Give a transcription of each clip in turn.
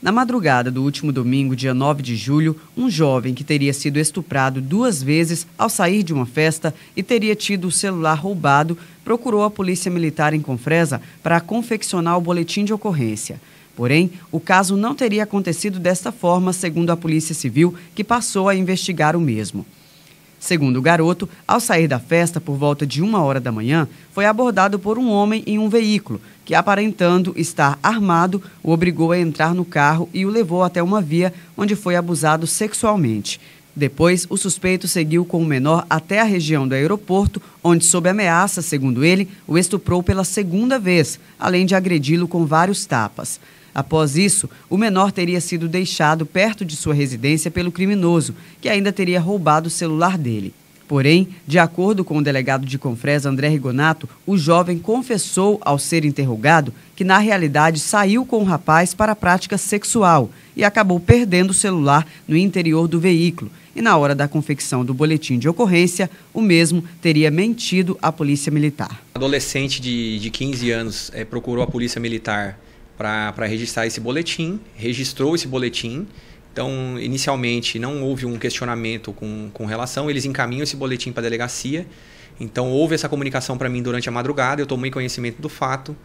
Na madrugada do último domingo, dia 9 de julho, um jovem que teria sido estuprado duas vezes ao sair de uma festa e teria tido o celular roubado procurou a Polícia Militar em Confresa para confeccionar o boletim de ocorrência. Porém, o caso não teria acontecido desta forma, segundo a Polícia Civil, que passou a investigar o mesmo. Segundo o garoto, ao sair da festa por volta de uma hora da manhã, foi abordado por um homem em um veículo que, aparentando estar armado, o obrigou a entrar no carro e o levou até uma via onde foi abusado sexualmente. Depois, o suspeito seguiu com o menor até a região do aeroporto, onde, sob ameaça, segundo ele, o estuprou pela segunda vez, além de agredi-lo com vários tapas. Após isso, o menor teria sido deixado perto de sua residência pelo criminoso, que ainda teria roubado o celular dele. Porém, de acordo com o delegado de Confresa, André Rigonato, o jovem confessou ao ser interrogado que, na realidade, saiu com o rapaz para a prática sexual e acabou perdendo o celular no interior do veículo. E na hora da confecção do boletim de ocorrência, o mesmo teria mentido à Polícia Militar. Adolescente de, de 15 anos é, procurou a Polícia Militar para registrar esse boletim, registrou esse boletim então, inicialmente, não houve um questionamento com, com relação, eles encaminham esse boletim para a delegacia. Então, houve essa comunicação para mim durante a madrugada, eu tomei conhecimento do fato.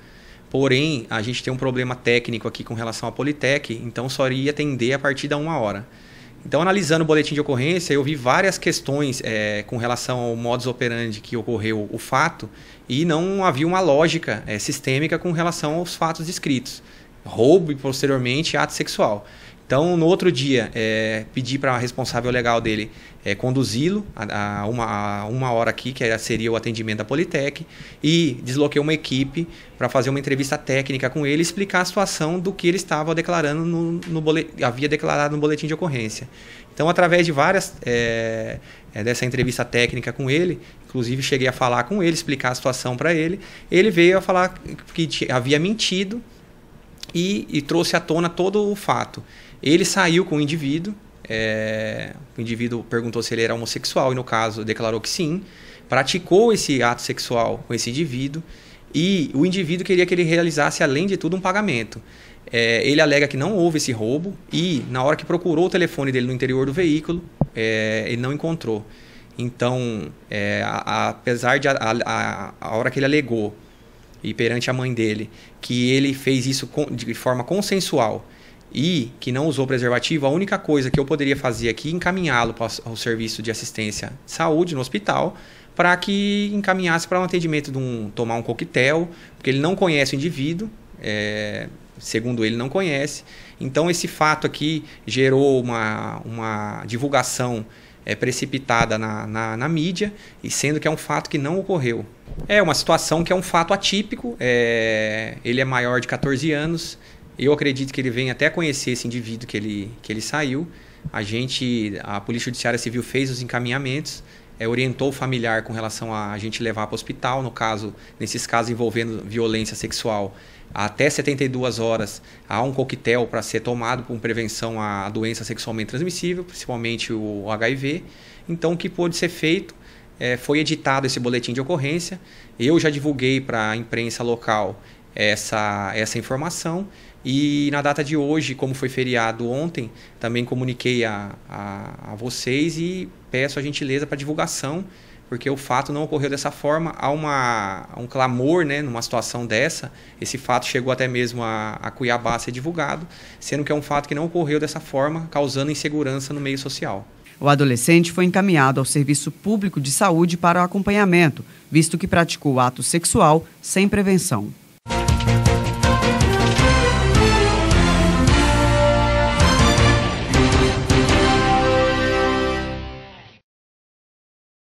Porém, a gente tem um problema técnico aqui com relação à Politec, então só iria atender a partir da uma hora. Então, analisando o boletim de ocorrência, eu vi várias questões é, com relação ao modus operandi que ocorreu o fato e não havia uma lógica é, sistêmica com relação aos fatos descritos. Roubo e, posteriormente, ato sexual. Então, no outro dia, é, pedi para a responsável legal dele é, conduzi-lo a, a, uma, a uma hora aqui, que seria o atendimento da Politec, e desloquei uma equipe para fazer uma entrevista técnica com ele e explicar a situação do que ele estava declarando no, no havia declarado no boletim de ocorrência. Então, através de várias é, é, dessa entrevista técnica com ele, inclusive cheguei a falar com ele, explicar a situação para ele, ele veio a falar que havia mentido e, e trouxe à tona todo o fato. Ele saiu com o indivíduo, é, o indivíduo perguntou se ele era homossexual e, no caso, declarou que sim. Praticou esse ato sexual com esse indivíduo e o indivíduo queria que ele realizasse, além de tudo, um pagamento. É, ele alega que não houve esse roubo e, na hora que procurou o telefone dele no interior do veículo, é, ele não encontrou. Então, é, a, a, apesar de a, a, a hora que ele alegou e perante a mãe dele que ele fez isso de forma consensual e que não usou preservativo, a única coisa que eu poderia fazer aqui é encaminhá-lo ao serviço de assistência de saúde no hospital para que encaminhasse para um atendimento de um tomar um coquetel, porque ele não conhece o indivíduo, é, segundo ele não conhece. Então esse fato aqui gerou uma, uma divulgação é, precipitada na, na, na, mídia, e sendo que é um fato que não ocorreu. É uma situação que é um fato atípico, é, ele é maior de 14 anos, eu acredito que ele vem até conhecer esse indivíduo que ele, que ele saiu. A gente, a Polícia Judiciária Civil fez os encaminhamentos, é, orientou o familiar com relação a a gente levar para o hospital, no caso, nesses casos envolvendo violência sexual, até 72 horas há um coquetel para ser tomado com prevenção à doença sexualmente transmissível, principalmente o HIV. Então, o que pôde ser feito é, foi editado esse boletim de ocorrência. Eu já divulguei para a imprensa local essa, essa informação e na data de hoje, como foi feriado ontem, também comuniquei a, a, a vocês e peço a gentileza para divulgação, porque o fato não ocorreu dessa forma. Há uma, um clamor né, numa situação dessa. Esse fato chegou até mesmo a, a Cuiabá a ser divulgado, sendo que é um fato que não ocorreu dessa forma, causando insegurança no meio social. O adolescente foi encaminhado ao Serviço Público de Saúde para o acompanhamento, visto que praticou ato sexual sem prevenção.